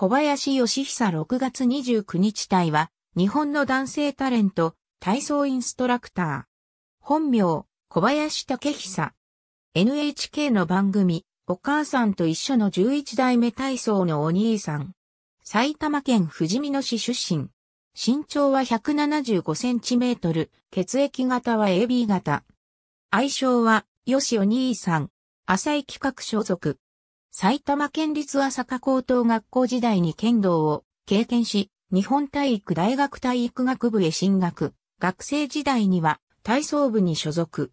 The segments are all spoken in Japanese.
小林義久6月29日隊は、日本の男性タレント、体操インストラクター。本名、小林武久。NHK の番組、お母さんと一緒の11代目体操のお兄さん。埼玉県富士見野市出身。身長は175センチメートル、血液型は AB 型。愛称は、よしお兄さん。浅井企画所属。埼玉県立朝霞高等学校時代に剣道を経験し、日本体育大学体育学部へ進学。学生時代には体操部に所属。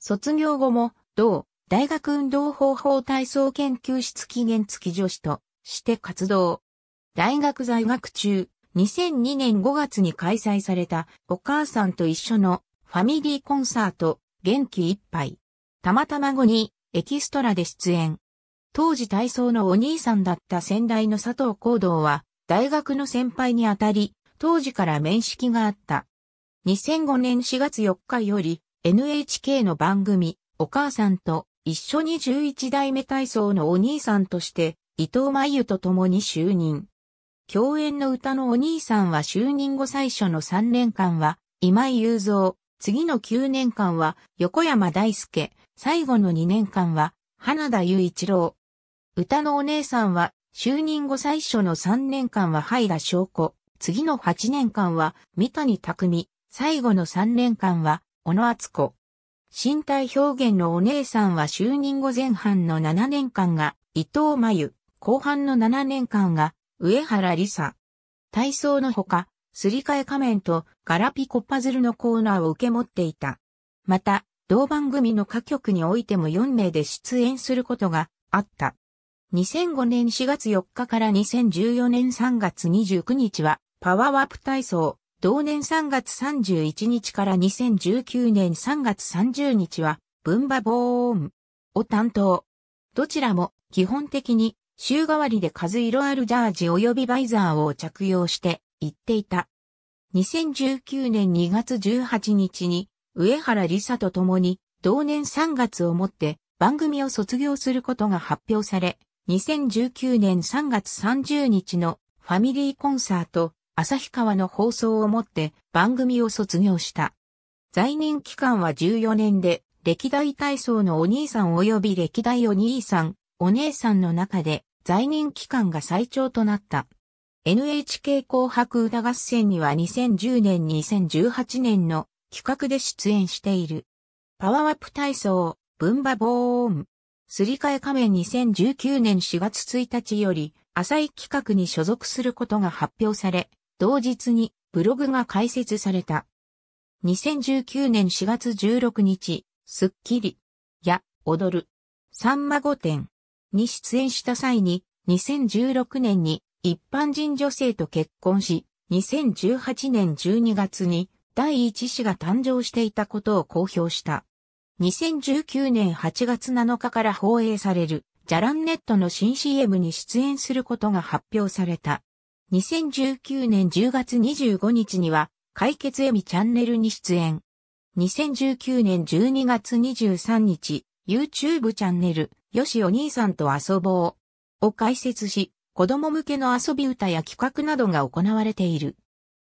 卒業後も、同、大学運動方法体操研究室期限付き女子として活動。大学在学中、2002年5月に開催されたお母さんと一緒のファミリーコンサート、元気いっぱい。たまたま後にエキストラで出演。当時体操のお兄さんだった先代の佐藤光道は、大学の先輩にあたり、当時から面識があった。2005年4月4日より、NHK の番組、お母さんと一緒に11代目体操のお兄さんとして、伊藤真由と共に就任。共演の歌のお兄さんは就任後最初の3年間は、今井雄三、次の9年間は、横山大輔、最後の2年間は、花田雄一郎、歌のお姉さんは、就任後最初の3年間はハイラ翔子、次の8年間は三谷匠、最後の3年間は小野厚子。身体表現のお姉さんは就任後前半の7年間が伊藤真由、後半の7年間が上原理沙。体操のほか、すり替え仮面とガラピコパズルのコーナーを受け持っていた。また、同番組の歌曲においても4名で出演することがあった。2005年4月4日から2014年3月29日はパワーワープ体操、同年3月31日から2019年3月30日はブンバボーン。を担当。どちらも基本的に週替わりで数色あるジャージ及びバイザーを着用して行っていた。2019年2月18日に上原理沙と共に同年3月をもって番組を卒業することが発表され、2019年3月30日のファミリーコンサート、旭川の放送をもって番組を卒業した。在任期間は14年で、歴代体操のお兄さん及び歴代お兄さん、お姉さんの中で在任期間が最長となった。NHK 紅白歌合戦には2010年2018年の企画で出演している。パワーアップ体操、ブンバボーン。すり替え仮面2019年4月1日より、浅い企画に所属することが発表され、同日にブログが開設された。2019年4月16日、スッキリ、や、踊る、さんま御殿に出演した際に、2016年に一般人女性と結婚し、2018年12月に第一子が誕生していたことを公表した。2019年8月7日から放映される、ジャランネットの新 CM に出演することが発表された。2019年10月25日には、解決エミチャンネルに出演。2019年12月23日、YouTube チャンネル、よしお兄さんと遊ぼうを開設し、子供向けの遊び歌や企画などが行われている。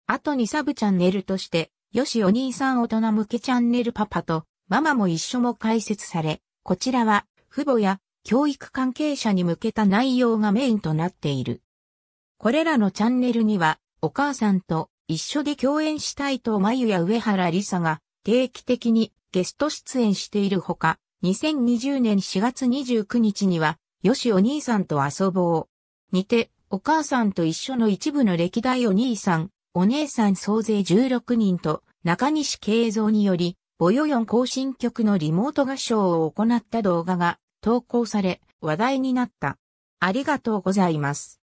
あとにサブチャンネルとして、よしお兄さん大人向けチャンネルパパと、ママも一緒も開設され、こちらは父母や教育関係者に向けた内容がメインとなっている。これらのチャンネルには、お母さんと一緒で共演したいとまゆや上原りさが定期的にゲスト出演しているほか、2020年4月29日には、よしお兄さんと遊ぼう。にて、お母さんと一緒の一部の歴代お兄さん、お姉さん総勢16人と、中西慶三により、ボヨヨン行進曲のリモート合唱を行った動画が投稿され話題になった。ありがとうございます。